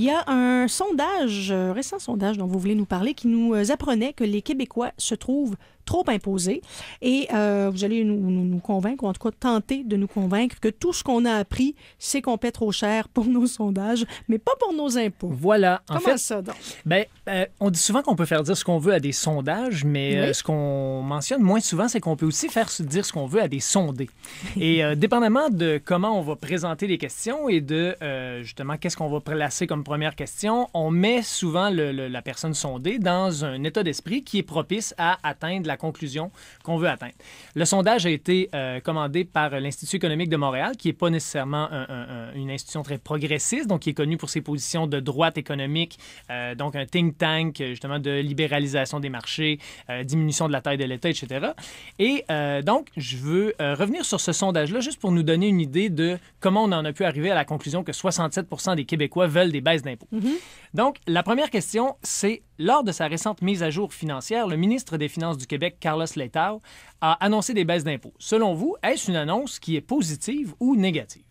Il y a un sondage, un récent sondage dont vous voulez nous parler, qui nous euh, apprenait que les Québécois se trouvent trop imposé. Et euh, vous allez nous, nous, convaincre, ou en tout cas tenter de nous convaincre que tout ce qu'on a appris, c'est qu'on paie trop cher pour nos sondages, mais pas pour nos impôts. Voilà. Comment en fait, ça donc? Ben, euh, on dit souvent qu'on peut faire dire ce qu'on veut à des sondages, mais euh, ce qu'on mentionne moins souvent, c'est qu'on peut aussi faire dire ce qu'on veut à des sondés. Et dépendamment de comment on va présenter les questions et de justement qu'est-ce qu'on va placer comme première question, on met souvent la personne sondée dans un état d'esprit qui est propice à atteindre la la conclusion qu'on veut atteindre. Le sondage a été euh, commandé par l'Institut économique de Montréal, qui n'est pas nécessairement une institution très progressiste, donc qui est connue pour ses positions de droite économique, euh, donc un think tank justement de libéralisation des marchés, euh, diminution de la taille de l'État, etc. Et donc, je veux revenir sur ce sondage-là juste pour nous donner une idée de comment on en a pu arriver à la conclusion que 67 des Québécois veulent des baisses d'impôts. Mm-hmm. Donc, la première question, c'est lors de sa récente mise à jour financière, le ministre des Finances du Québec, Carlos Letao, a annoncé des baisses d'impôts. Selon vous, est-ce une annonce qui est positive ou négative?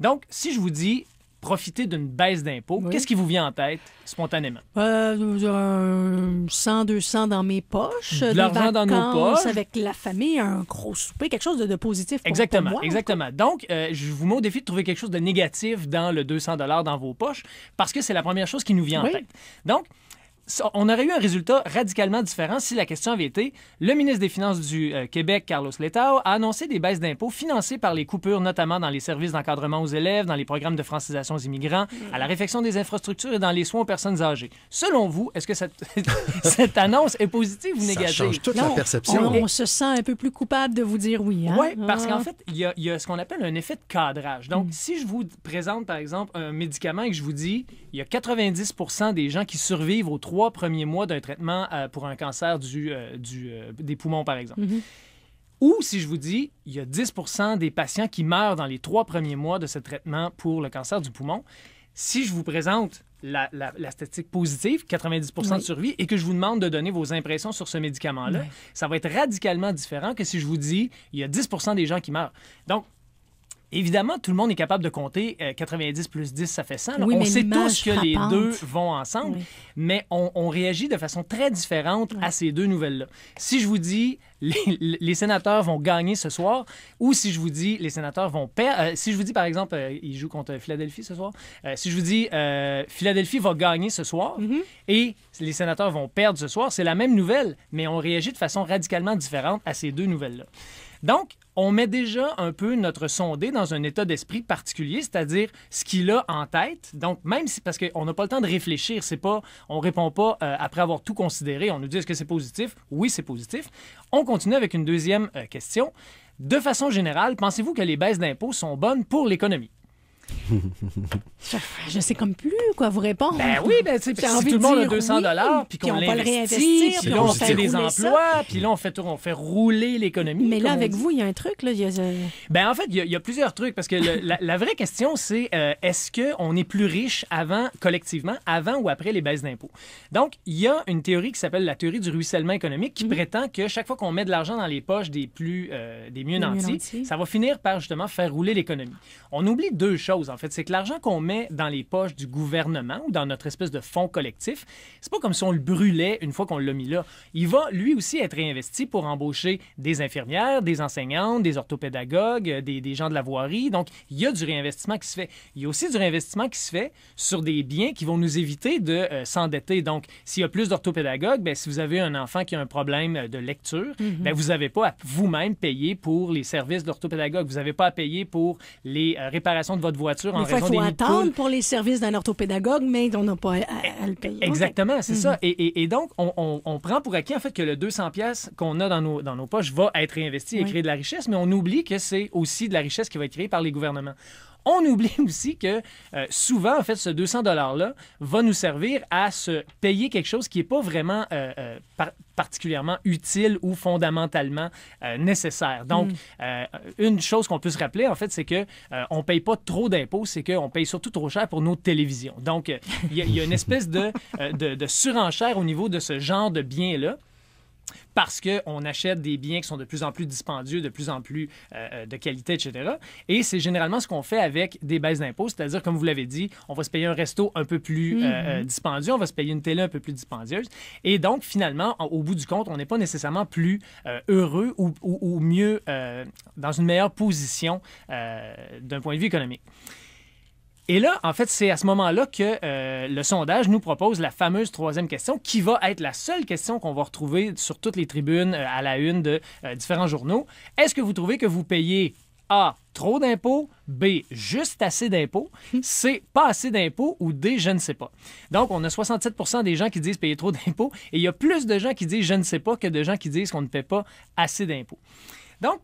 Donc, si je vous dis profiter d'une baisse d'impôts, qu'est-ce qui vous vient en tête spontanément? Euh, 100, 200 dans mes poches. De l'argent dans nos poches. Avec la famille, un gros souper, quelque chose de, positif pour, Exactement, moi, exactement. Donc, euh, je vous mets au défi de trouver quelque chose de négatif dans le 200 dans vos poches parce que c'est la première chose qui nous vient en tête. Donc, on aurait eu un résultat radicalement différent si la question avait été le ministre des Finances du euh, Québec, Carlos Letao, a annoncé des baisses d'impôts financées par les coupures, notamment dans les services d'encadrement aux élèves, dans les programmes de francisation aux immigrants, à la réfection des infrastructures et dans les soins aux personnes âgées. Selon vous, est-ce que cette, annonce est positive ou négative? Ça change toute la perception. On, se sent un peu plus coupable de vous dire oui. Hein? Oui, parce ah. qu'en fait, il y, a, ce qu'on appelle un effet de cadrage. Donc, mm. si je vous présente, par exemple, un médicament et que je vous dis, il y a 90 des gens qui survivent aux trois trois premiers mois d'un traitement euh, pour un cancer du, euh, du euh, des poumons, par exemple. Mhm. Ou si je vous dis, il y a 10 des patients qui meurent dans les trois premiers mois de ce traitement pour le cancer du poumon. Si je vous présente la, la, statistique positive, 90 de survie, et que je vous demande de donner vos impressions sur ce médicament-là, ça va être radicalement différent que si je vous dis, il y a 10 des gens qui meurent. Donc, Évidemment, tout le monde est capable de compter 90 euh, plus 10, ça fait 100. Oui, on sait tous que les deux vont ensemble, mais on, réagit de façon très différente à ces deux nouvelles-là. Si je vous dis les, sénateurs vont gagner ce soir, ou si je vous dis les sénateurs vont perdre, euh, si je vous dis par exemple euh, ils jouent contre Philadelphie ce soir, si je vous dis Philadelphie va gagner ce soir mm-hmm. et les sénateurs vont perdre ce soir, c'est la même nouvelle, mais on réagit de façon radicalement différente à ces deux nouvelles-là. Donc, on met déjà un peu notre sondé dans un état d'esprit particulier, c'est-à-dire ce qu'il a en tête. Donc, même si, parce qu'on n'a pas le temps de réfléchir, c'est pas, on répond pas euh, après avoir tout considéré, on nous dit est-ce que c'est positif? Oui, c'est positif. On continue avec une deuxième euh, question. De façon générale, pensez-vous que les baisses d'impôts sont bonnes pour l'économie? je sais comme plus quoi vous répondre. Ben oui, ben c'est si tout le monde a 200 dollars puis qu'on l'investit, puis là on fait des emplois, puis là on fait on fait rouler l'économie. Mais là avec vous, il y a un truc là, y euh, Ben en fait, il y, a plusieurs trucs parce que la, vraie question c'est euh, est-ce qu'on que on est plus riche avant collectivement avant ou après les baisses d'impôts. Donc, il y a une théorie qui s'appelle la théorie du ruissellement économique qui mhm. prétend que chaque fois qu'on met de l'argent dans les poches des plus euh, des mieux nantis, ça va finir par justement faire rouler l'économie. On oublie deux choses en fait. C'est que l'argent qu'on met dans les poches du gouvernement ou dans notre espèce de fonds collectif, c'est pas comme si on le brûlait une fois qu'on l'a mis là. Il va, lui aussi, être réinvesti pour embaucher des infirmières, des enseignantes, des orthopédagogues, euh, des, gens de la voirie. Donc, il y a du réinvestissement qui se fait. Il y a aussi du réinvestissement qui se fait sur des biens qui vont nous éviter de euh, s'endetter. Donc, s'il y a plus d'orthopédagogues, bien, si vous avez un enfant qui a un problème euh, de lecture, mhm. ben, vous n'avez pas à vous-même payer pour les services d'orthopédagogue. Vous n'avez pas à payer pour les réparations de votre voiture en fois, Il faut attendre pour les services d'un orthopédagogue, mais on n'a pas à, le payer. Exactement, c'est mm. ça. Et, donc, on, prend pour acquis en fait que le 200 pièces qu'on a dans nos, dans nos poches va être réinvesti et créer de la richesse, mais on oublie que c'est aussi de la richesse qui va être créée par les gouvernements. On oublie aussi que euh, souvent, en fait, ce 200 $-là va nous servir à se payer quelque chose qui n'est pas vraiment euh, euh, particulièrement utile ou fondamentalement nécessaire. Donc, hmm. une chose qu'on peut se rappeler, en fait, c'est qu'on on ne paye pas trop d'impôts, c'est qu'on paye surtout trop cher pour nos télévisions. Donc, il y, a une espèce de, surenchère au niveau de ce genre de biens-là parce qu'on achète des biens qui sont de plus en plus dispendieux, de plus en plus euh, euh, de qualité, etc. Et c'est généralement ce qu'on fait avec des baisses d'impôts, c'est-à-dire, comme vous l'avez dit, on va se payer un resto un peu plus euh, mhm. dispendieux, on va se payer une télé un peu plus dispendieuse. Et donc, finalement, au bout du compte, on n'est pas nécessairement plus heureux ou mieux, dans une meilleure position d'un point de vue économique. Et là, en fait, c'est à ce moment-là que euh, le sondage nous propose la fameuse troisième question, qui va être la seule question qu'on va retrouver sur toutes les tribunes euh, à la une de euh, différents journaux. Est-ce que vous trouvez que vous payez A, trop d'impôts, B, juste assez d'impôts, C, pas assez d'impôts ou D, je ne sais pas. Donc, on a 67 des gens qui disent payer trop d'impôts et il y a plus de gens qui disent je ne sais pas que de gens qui disent qu'on ne paie pas assez d'impôts. Donc,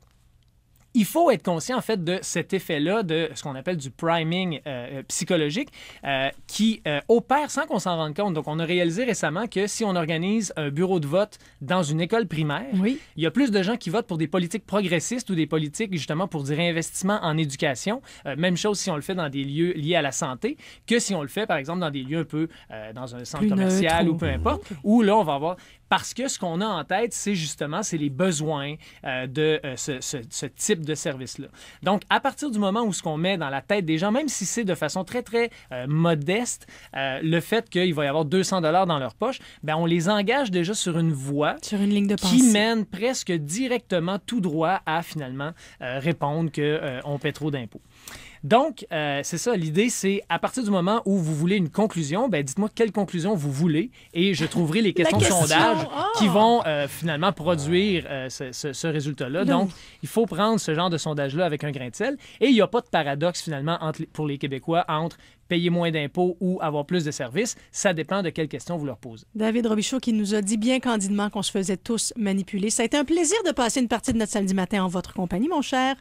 il faut être conscient en fait de cet effet-là, de ce qu'on appelle du priming euh, euh, psychologique, euh, qui opère sans qu'on s'en rende compte. Donc, on a réalisé récemment que si on organise un bureau de vote dans une école primaire, il y a plus de gens qui votent pour des politiques progressistes ou des politiques justement pour des réinvestissements en éducation. même chose si on le fait dans des lieux liés à la santé, que si on le fait par exemple dans des lieux un peu dans un centre commercial ou peu importe, où là on va avoir parce que ce qu'on a en tête, c'est justement c'est les besoins euh, de euh, ce, type de service-là. Donc, à partir du moment où ce qu'on met dans la tête des gens, même si c'est de façon très, très euh, modeste, le fait qu'il va y avoir 200 dollars dans leur poche, ben, on les engage déjà sur une voie qui mène presque directement tout droit à finalement répondre qu'on paie trop d'impôts. Donc, euh, c'est ça, l'idée, c'est à partir du moment où vous voulez une conclusion, ben, dites-moi quelle conclusion vous voulez et je trouverai les questions de sondage ah! qui vont euh, finalement produire euh, ce, résultat-là. Donc, il faut prendre ce genre de sondage-là avec un grain de sel et il n'y a pas de paradoxe finalement pour les Québécois entre payer moins d'impôts ou avoir plus de services. Ça dépend de quelles questions vous leur posez. David Robichaud qui nous a dit bien candidement qu'on se faisait tous manipuler. Ça a été un plaisir de passer une partie de notre samedi matin en votre compagnie, mon cher.